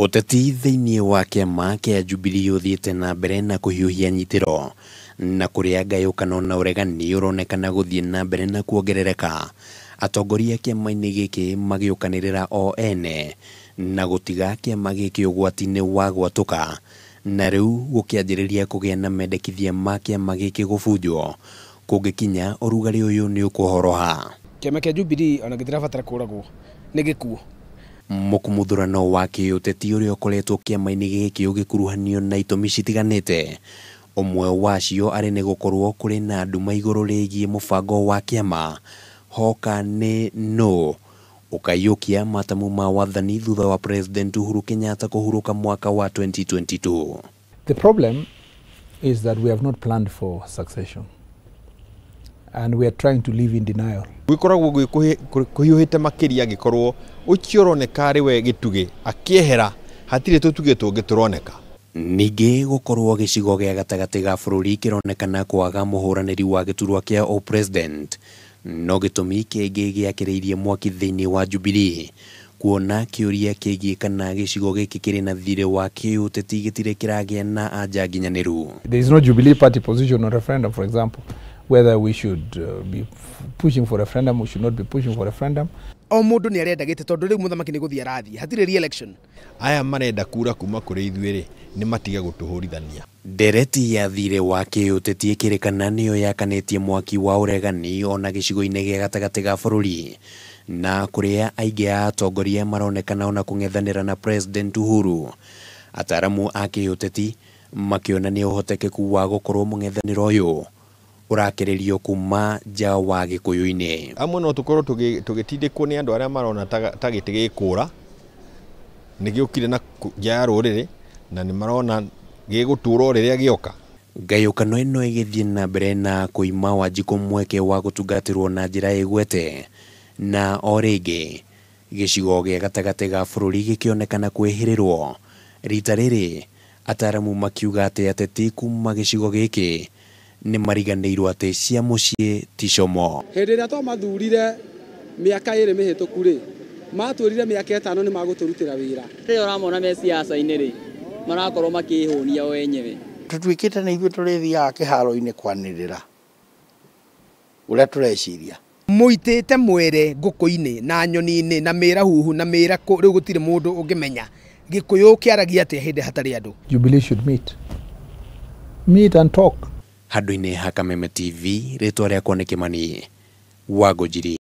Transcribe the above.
Ũteti thĩinĩ wa kĩama kĩa Jubilee ũthiĩte na mbere na kũhiũhia nyitĩro na kũrĩa ngayũkano na ũregani ũronekana gũthiĩ na mbere na kuongerereka, atongoria kĩama-inĩ gĩkĩ magĩũkanĩrĩra o ene na gũtiga kĩama gĩkĩ ũgwati-inĩ wa gwatũka, na rĩu gũkĩanjĩrĩria kũgĩa na mendekithia ma kĩama gĩkĩ gũbunjwo, kũngĩkinya ũrugarĩ ũyũ nĩ ũkũhoroha. Kĩama kĩa Jubilee ona gĩtirabatara kũragwo, nĩ gĩkuũ mũkumuthũrano wa kĩũteti ũrĩa ũkoretwo kĩama-inĩ gĩkĩ na itũmi citiganĩte ũmwe wacio arĩ nĩ gũkorwo kũrĩ na nduma igũrũ rĩgiĩ mũbango wa kĩama hoka nĩ nũ ũkaiyũkia matamu ma wathani thutha wa president Uhuru Kenyatta kũhurũka mwaka wa 2022 The problem is that we have not planned for succession and we are trying to live in denial gwikoragwo korwo makiria gikorwo ucio uroneka ari we gitugi akiehera hatirä tå tugä tå ngä tå roneka ningä gå korwo gä cigo gä a gatagatä ga bå rå ri kä ronekana kwaga må hå ranä ri wa gä turwa kä a president no gä tå mi kä ngä gä akä rä irie mwaki thä inä wa jubilii kuona kä å ria kä giä kana gä cigo gä kä kä rä na thirä wa kä å teti gä tirä kä ragä a na anja nginyanä ru whether we should uh, be pushing for referendum we should not be pushing for referendum o ni arenda gite tondu riu muthamaki ni guthii arathii hatirä re election aya marenda kura kuma kuri ithuä rä nä matige gutuhurithania ndereti ya thirä wa kä å tetie kä rä kana nä yo yakanätie mwaki wa å regani ona gä cigo-inä gä gatagatä ga bå rå ri na kå rä a aingä a atongoria maronekana ona kå ng'ethanä na president uhuru ataramu a kä å teti makä onania å hotekeku wa gå korwo må ng'ethanä å yå urakiririo kuma nja wa gikuyu amwe no tukorwo tugitindikwo ni andu aria marona ta giti gikura ni giukire na ja ya ruriri na ni marona gigutura riria gioka ngayukano ino igithie na mbere na kuima wanjiku mweke wa gutungatirwo na njira igwete na o ringi gicigo gia gatagati ga bururi gikionekana kwihirirwo rita riri ataramu makiuga ati ateti kuma gicigo giki nä mariganä atä cia må ciä ticomo hä ndä ä rä a twamathurire mä aka ä rä mä hä tå ku rä rire mä aka tano nä magå tå rutä ra wä ra rä rä åramona me ciaca-inä rä marakorwo makä hå nia o enyewe rä ra å rä a tå reciria må itä te mwere kå-inä na nyoni inä na mĩĩra huhu na mĩĩra rĩu gũtirĩ mũndũ ũngĩmenya gĩkũyũ kĩaragia atĩa hĩndĩ hatarĩ andũ Jubilee should meet meet and talk handå-inä hakameme tv rä twa rä akwa nä kä mani njiri